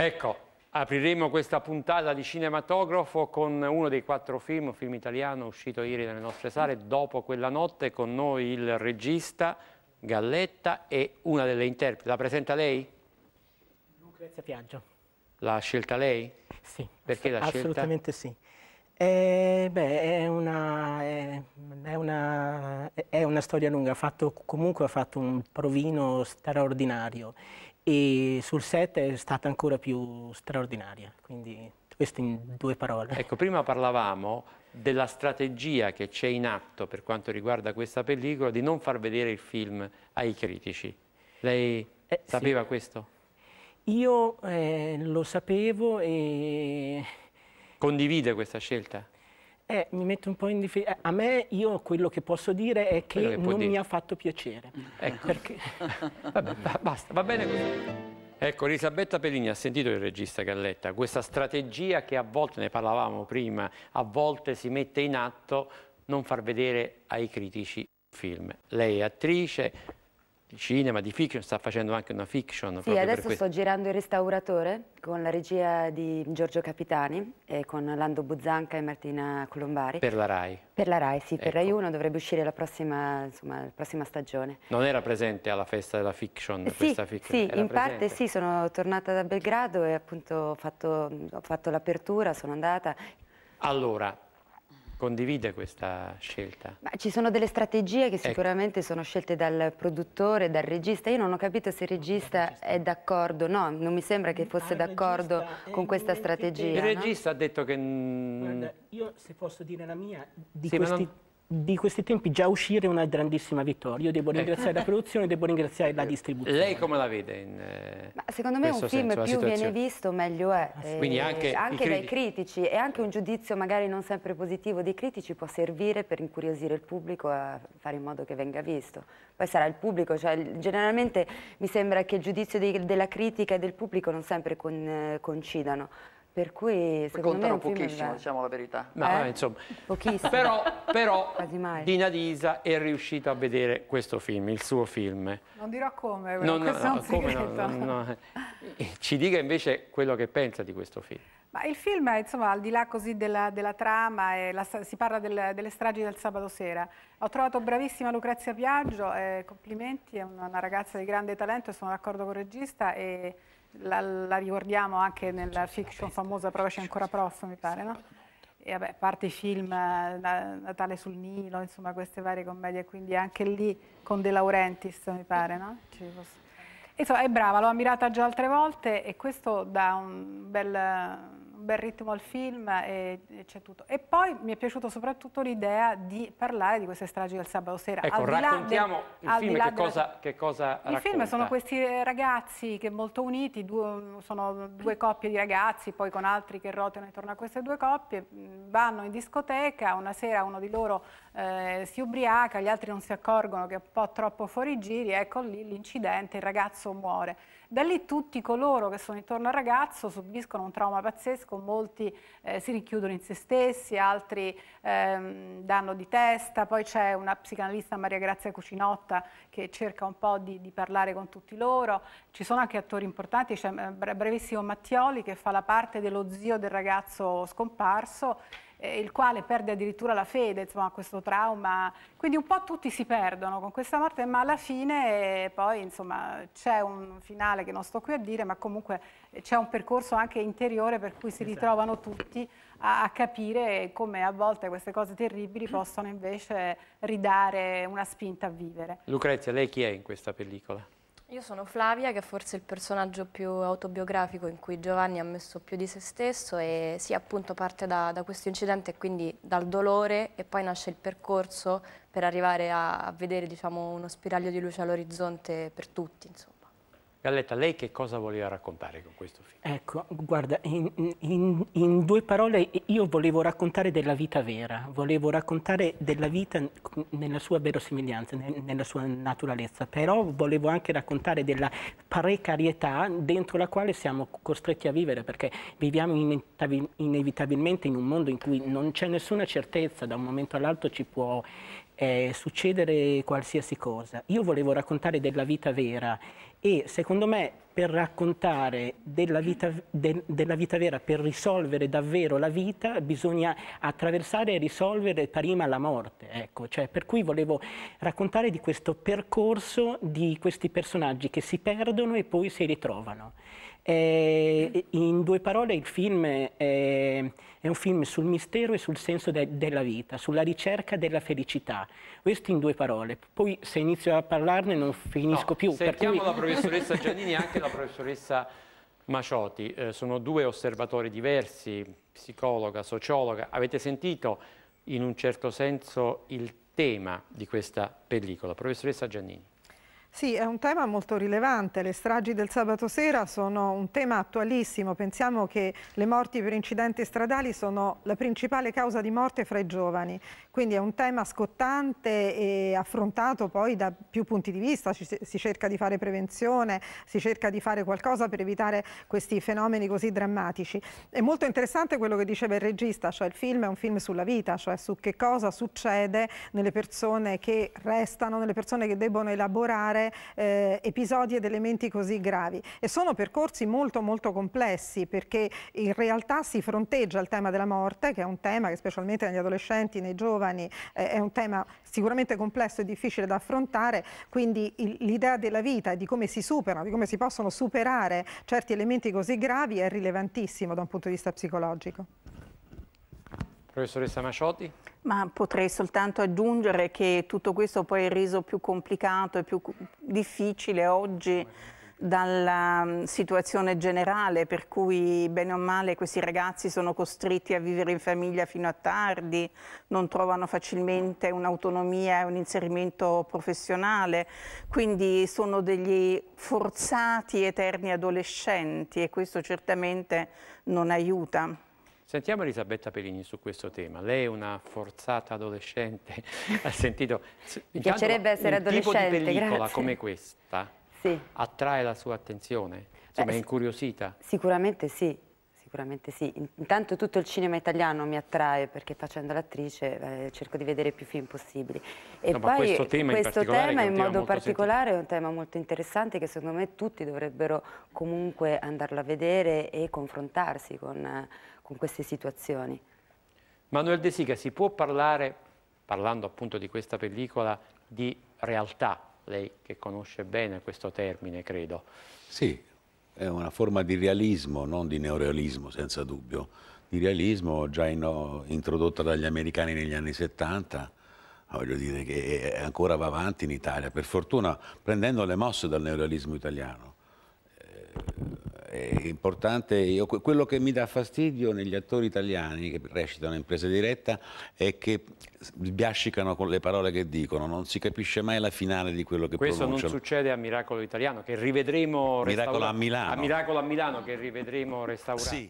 Ecco, apriremo questa puntata di cinematografo con uno dei quattro film, un film italiano uscito ieri dalle nostre sale, dopo quella notte con noi il regista Galletta e una delle interpreti. La presenta lei? Lucrezia Piaggio. L'ha scelta lei? Sì, perché l'ha scelta? Assolutamente sì. Eh, beh, è una, è, una, è una, storia lunga, ha fatto, comunque ha fatto un provino straordinario e sul set è stata ancora più straordinaria, quindi questo in due parole. Ecco, prima parlavamo della strategia che c'è in atto per quanto riguarda questa pellicola di non far vedere il film ai critici. Lei eh, sapeva sì. questo? Io eh, lo sapevo e condivide questa scelta? Eh, mi metto un po' in difesa. Eh, a me, io quello che posso dire è che, che non dire. mi ha fatto piacere. Ecco. Perché... Vabbè, basta, va bene così. Ecco, Elisabetta Pelini ha sentito il regista Galletta, questa strategia che a volte, ne parlavamo prima, a volte si mette in atto non far vedere ai critici il film. Lei è attrice, di cinema, di fiction, sta facendo anche una fiction. Sì, adesso sto girando Il Restauratore con la regia di Giorgio Capitani e con Lando Buzzanca e Martina Colombari. Per la RAI? Per la RAI, sì, ecco. per RAI 1 ecco. dovrebbe uscire la prossima, insomma, la prossima, stagione. Non era presente alla festa della fiction sì, questa fiction? Sì, era in presente. parte sì, sono tornata da Belgrado e appunto ho fatto, fatto l'apertura, sono andata. Allora, condivide questa scelta. Ma ci sono delle strategie che ecco. sicuramente ecco. sono scelte dal produttore, dal regista. Io non ho capito se il regista, il regista. è d'accordo, no, non mi sembra che ah, fosse d'accordo con questa strategia. Il no? regista ha detto che... Guarda, io se posso dire la mia, di sì, questi di questi tempi già uscire una grandissima vittoria. Io devo ecco. ringraziare la produzione, devo ringraziare la eh, distribuzione. Lei come la vede? In, eh, Ma secondo me un film senso, più viene visto meglio è. Ah, sì. Eh, anche, anche critici. dai critici e anche un giudizio magari non sempre positivo dei critici può servire per incuriosire il pubblico a fare in modo che venga visto. Poi sarà il pubblico, cioè, generalmente mi sembra che il giudizio di, della critica e del pubblico non sempre con, eh, coincidano. Per cui secondo Contano me pochissimo, diciamo la verità. No, eh? insomma. Pochissimo. Però, però Dina Disa è riuscita a vedere questo film, il suo film. Non dirò come, non, questo no, è un come no, no, Ci dica invece quello che pensa di questo film. Ma il film, insomma, al di là così della, della trama, la, si parla del, delle stragi del sabato sera. Ho trovato bravissima Lucrezia Piaggio, eh, complimenti, è una, una, ragazza di grande talento, sono d'accordo con il regista. E, la, la ricordiamo anche nella fiction famosa Però c'è ancora prof, mi pare, no? E vabbè, a parte i film, eh, Natale sul Nilo, insomma queste varie commedie, quindi anche lì con De Laurentiis, mi pare, no? Insomma, è brava, l'ho ammirata già altre volte e questo dà un bel bel ritmo al film e c'è tutto. E poi mi è piaciuta soprattutto l'idea di parlare di queste stragi del sabato sera. Ecco, al raccontiamo del, il film che cosa, della... che cosa racconta. Il film sono questi ragazzi che molto uniti, due, sono due coppie di ragazzi, poi con altri che rotano intorno a queste due coppie, vanno in discoteca, una sera uno di loro eh, si ubriaca, gli altri non si accorgono che è un po' troppo fuori giri, ecco lì l'incidente, il ragazzo muore. Da lì tutti coloro che sono intorno al ragazzo subiscono un trauma pazzesco, molti eh, si rinchiudono in se stessi, altri ehm, danno di testa, poi c'è una psicanalista Maria Grazia Cucinotta che cerca un po' di, di parlare con tutti loro, ci sono anche attori importanti, c'è eh, bravissimo Mattioli che fa la parte dello zio del ragazzo scomparso eh, il quale perde addirittura la fede, insomma, questo trauma. Quindi un po' tutti si perdono con questa morte, ma alla fine eh, poi, insomma, c'è un finale che non sto qui a dire, ma comunque eh, c'è un percorso anche interiore per cui si esatto. ritrovano tutti a, a capire come a volte queste cose terribili mm. possono invece ridare una spinta a vivere. Lucrezia, lei chi è in questa pellicola? Io sono Flavia, che è forse il personaggio più autobiografico in cui Giovanni ha messo più di se stesso e sì, appunto parte da, da questo incidente e quindi dal dolore e poi nasce il percorso per arrivare a, a vedere diciamo, uno spiraglio di luce all'orizzonte per tutti. Insomma. Galletta, lei che cosa voleva raccontare con questo film? Ecco, guarda, in, in, in due parole io volevo raccontare della vita vera, volevo raccontare della vita nella sua verosimiglianza, nella sua naturalezza, però volevo anche raccontare della precarietà dentro la quale siamo costretti a vivere, perché viviamo inevitabilmente in un mondo in cui non c'è nessuna certezza, da un momento all'altro ci può eh, succedere qualsiasi cosa. Io volevo raccontare della vita vera e secondo me per raccontare della vita, de, della vita vera, per risolvere davvero la vita, bisogna attraversare e risolvere prima la morte. Ecco. Cioè, per cui volevo raccontare di questo percorso di questi personaggi che si perdono e poi si ritrovano. Eh, in due parole il film è, è, un film sul mistero e sul senso de della vita, sulla ricerca della felicità. Questo in due parole. Poi se inizio a parlarne non finisco no, più. Sentiamo cui... la professoressa Giannini e anche la professoressa Maciotti. Eh, sono due osservatori diversi, psicologa, sociologa. Avete sentito in un certo senso il tema di questa pellicola. Professoressa Giannini. Sì, è un tema molto rilevante. Le stragi del sabato sera sono un tema attualissimo. Pensiamo che le morti per incidenti stradali sono la principale causa di morte fra i giovani. Quindi è un tema scottante e affrontato poi da più punti di vista. Ci, si cerca di fare prevenzione, si cerca di fare qualcosa per evitare questi fenomeni così drammatici. È molto interessante quello che diceva il regista, cioè il film è un film sulla vita, cioè su che cosa succede nelle persone che restano, nelle persone che debbono elaborare eh, episodi ed elementi così gravi e sono percorsi molto molto complessi perché in realtà si fronteggia il tema della morte che è un tema che specialmente negli adolescenti, nei giovani eh, è un tema sicuramente complesso e difficile da affrontare quindi l'idea della vita e di come si superano, di come si possono superare certi elementi così gravi è rilevantissimo da un punto di vista psicologico. Professoressa Maciotti? Ma potrei soltanto aggiungere che tutto questo poi è reso più complicato e più difficile oggi dalla mm, situazione generale per cui bene o male questi ragazzi sono costretti a vivere in famiglia fino a tardi, non trovano facilmente un'autonomia e un inserimento professionale, quindi sono degli forzati eterni adolescenti e questo certamente non aiuta. Sentiamo Elisabetta Perini su questo tema. Lei è una forzata adolescente, ha sentito... Mi piacerebbe essere adolescente, Un tipo di pellicola grazie. come questa sì. attrae la sua attenzione? Insomma, Beh, è incuriosita? Sicuramente sì, Sicuramente sì, intanto tutto il cinema italiano mi attrae perché facendo l'attrice eh, cerco di vedere più film possibili. E no, poi questo tema questo in, tema, in modo particolare sentito. è un tema molto interessante che secondo me tutti dovrebbero comunque andarlo a vedere e confrontarsi con, con queste situazioni. Manuel De Sica, si può parlare, parlando appunto di questa pellicola, di realtà? Lei che conosce bene questo termine, credo. Sì, è una forma di realismo, non di neorealismo senza dubbio, di realismo già in, oh, introdotta dagli americani negli anni 70, voglio dire che eh, eh, ancora va avanti in Italia, per fortuna prendendo le mosse dal neorealismo italiano. Eh, è importante, Io, quello che mi dà fastidio negli attori italiani che recitano in presa diretta è che sbiascicano con le parole che dicono, non si capisce mai la finale di quello che Questo pronunciano. Questo non succede a Miracolo Italiano, che rivedremo... Miracolo a Milano. A Miracolo a Milano, che rivedremo restaurato. Sì.